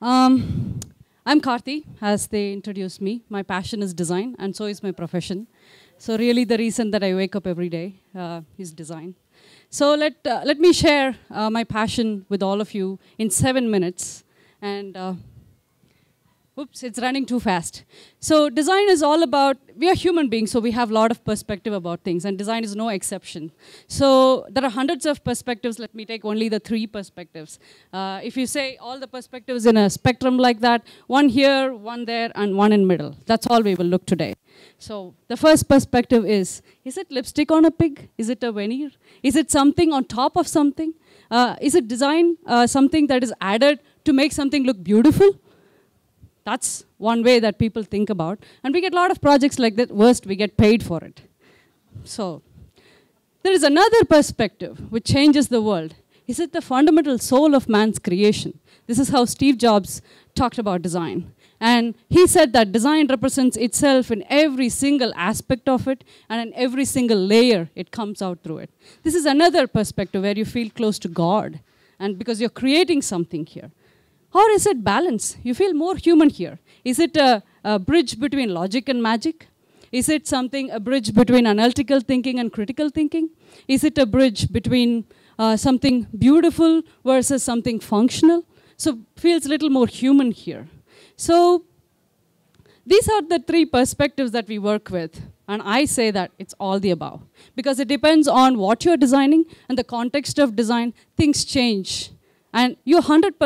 Um, I'm Karthi, as they introduced me. My passion is design, and so is my profession. So really the reason that I wake up every day uh, is design. So let, uh, let me share uh, my passion with all of you in seven minutes. And uh, oops, it's running too fast. So design is all about, we are human beings, so we have a lot of perspective about things, and design is no exception. So there are hundreds of perspectives. Let me take only the three perspectives. Uh, if you say all the perspectives in a spectrum like that, one here, one there, and one in middle. That's all we will look today. So the first perspective is, is it lipstick on a pig? Is it a veneer? Is it something on top of something? Uh, is it design, uh, something that is added to make something look beautiful? That's one way that people think about. And we get a lot of projects like that. Worst, we get paid for it. So there is another perspective which changes the world. Is it the fundamental soul of man's creation? This is how Steve Jobs talked about design. And he said that design represents itself in every single aspect of it, and in every single layer it comes out through it. This is another perspective where you feel close to God, and because you're creating something here. Or is it balance? You feel more human here. Is it a, a bridge between logic and magic? Is it something, a bridge between analytical thinking and critical thinking? Is it a bridge between uh, something beautiful versus something functional? So feels a little more human here. So these are the three perspectives that we work with. And I say that it's all the above. Because it depends on what you're designing and the context of design, things change and you're 100%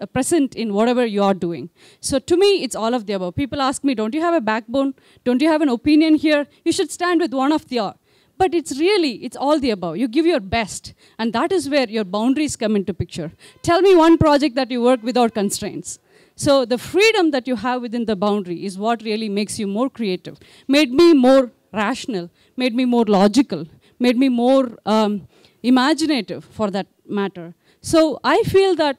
uh, present in whatever you are doing. So to me, it's all of the above. People ask me, don't you have a backbone? Don't you have an opinion here? You should stand with one of the other. But it's really, it's all the above. You give your best, and that is where your boundaries come into picture. Tell me one project that you work without constraints. So the freedom that you have within the boundary is what really makes you more creative, made me more rational, made me more logical, made me more um, imaginative for that matter. So I feel that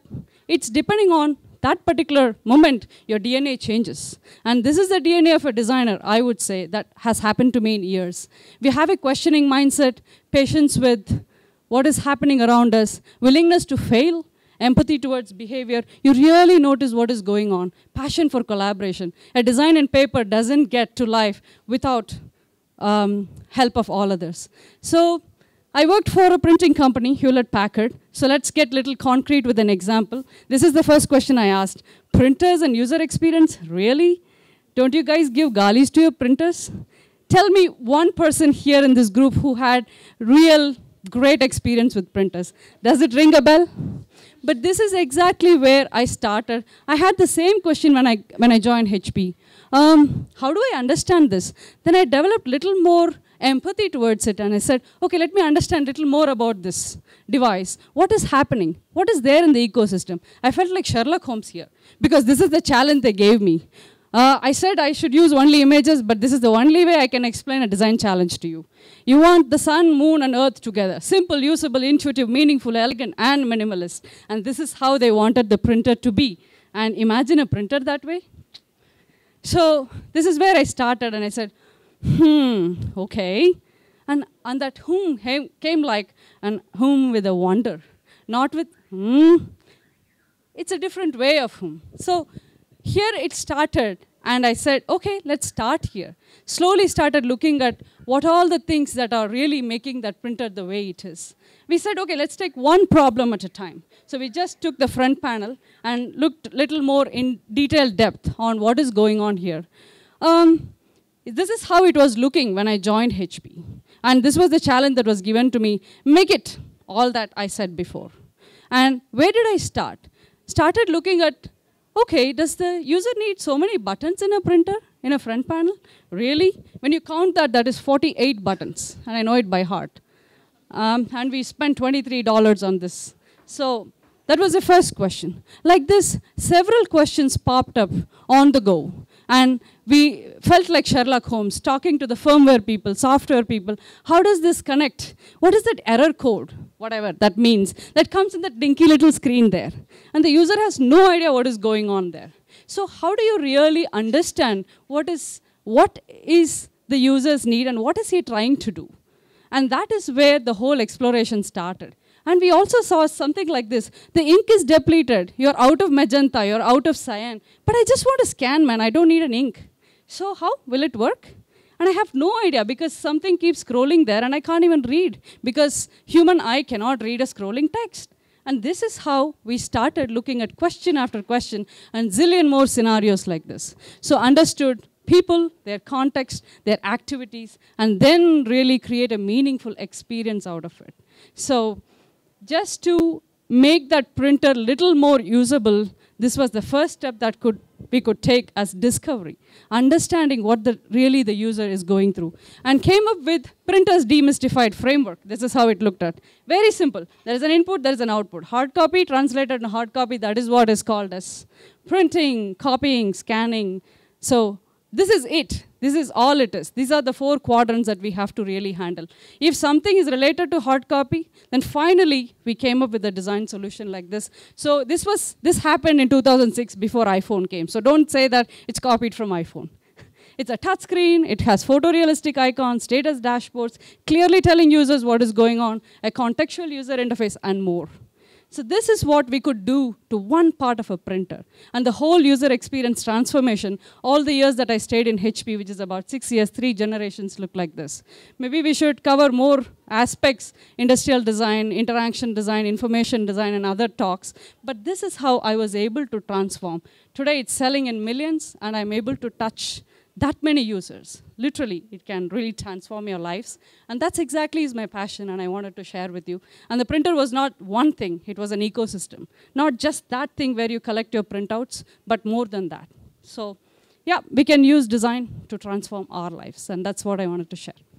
it's depending on that particular moment, your DNA changes. And this is the DNA of a designer, I would say, that has happened to me in years. We have a questioning mindset, patience with what is happening around us, willingness to fail, empathy towards behavior. You really notice what is going on, passion for collaboration. A design in paper doesn't get to life without um, help of all others. So I worked for a printing company, Hewlett Packard. So let's get little concrete with an example. This is the first question I asked. Printers and user experience, really? Don't you guys give galis to your printers? Tell me one person here in this group who had real great experience with printers. Does it ring a bell? But this is exactly where I started. I had the same question when I, when I joined HP. Um, how do I understand this? Then I developed little more empathy towards it. And I said, okay, let me understand a little more about this device. What is happening? What is there in the ecosystem? I felt like Sherlock Holmes here because this is the challenge they gave me. Uh, I said I should use only images, but this is the only way I can explain a design challenge to you. You want the sun, moon, and earth together. Simple, usable, intuitive, meaningful, elegant, and minimalist. And this is how they wanted the printer to be. And imagine a printer that way. So this is where I started, and I said, hmm, okay. And, and that whom came like an whom with a wonder, not with hmm. It's a different way of whom. So here it started, and I said, okay, let's start here. Slowly started looking at what all the things that are really making that printer the way it is. We said, okay, let's take one problem at a time. So we just took the front panel and looked little more in detailed depth on what is going on here. Um, this is how it was looking when I joined HP. And this was the challenge that was given to me. Make it all that I said before. And where did I start? Started looking at, okay, does the user need so many buttons in a printer, in a front panel? Really? When you count that, that is 48 buttons, and I know it by heart. Um, and we spent $23 on this. So that was the first question. Like this, several questions popped up on the go. And we felt like Sherlock Holmes, talking to the firmware people, software people. How does this connect? What is that error code, whatever that means, that comes in that dinky little screen there? And the user has no idea what is going on there. So how do you really understand what is, what is the user's need and what is he trying to do? And that is where the whole exploration started. And we also saw something like this. The ink is depleted. You're out of magenta. You're out of cyan. But I just want to scan, man. I don't need an ink. So how will it work? And I have no idea because something keeps scrolling there and I can't even read because human eye cannot read a scrolling text. And this is how we started looking at question after question and zillion more scenarios like this. So understood people, their context, their activities, and then really create a meaningful experience out of it. So just to make that printer little more usable, this was the first step that could we could take as discovery, understanding what the, really the user is going through, and came up with Printer's demystified framework. This is how it looked at. Very simple. There is an input, there is an output. Hard copy, translated and hard copy, that is what is called as printing, copying, scanning. So this is it. This is all it is. These are the four quadrants that we have to really handle. If something is related to hard copy, then finally we came up with a design solution like this. So this was this happened in 2006 before iPhone came. So don't say that it's copied from iPhone. It's a touch screen. it has photorealistic icons, status dashboards, clearly telling users what is going on, a contextual user interface, and more. So this is what we could do to one part of a printer. And the whole user experience transformation, all the years that I stayed in HP, which is about six years, three generations look like this. Maybe we should cover more aspects, industrial design, interaction design, information design, and other talks. But this is how I was able to transform. Today it's selling in millions, and I'm able to touch that many users. Literally, it can really transform your lives. And that's exactly is my passion and I wanted to share with you. And the printer was not one thing, it was an ecosystem. Not just that thing where you collect your printouts, but more than that. So yeah, we can use design to transform our lives and that's what I wanted to share.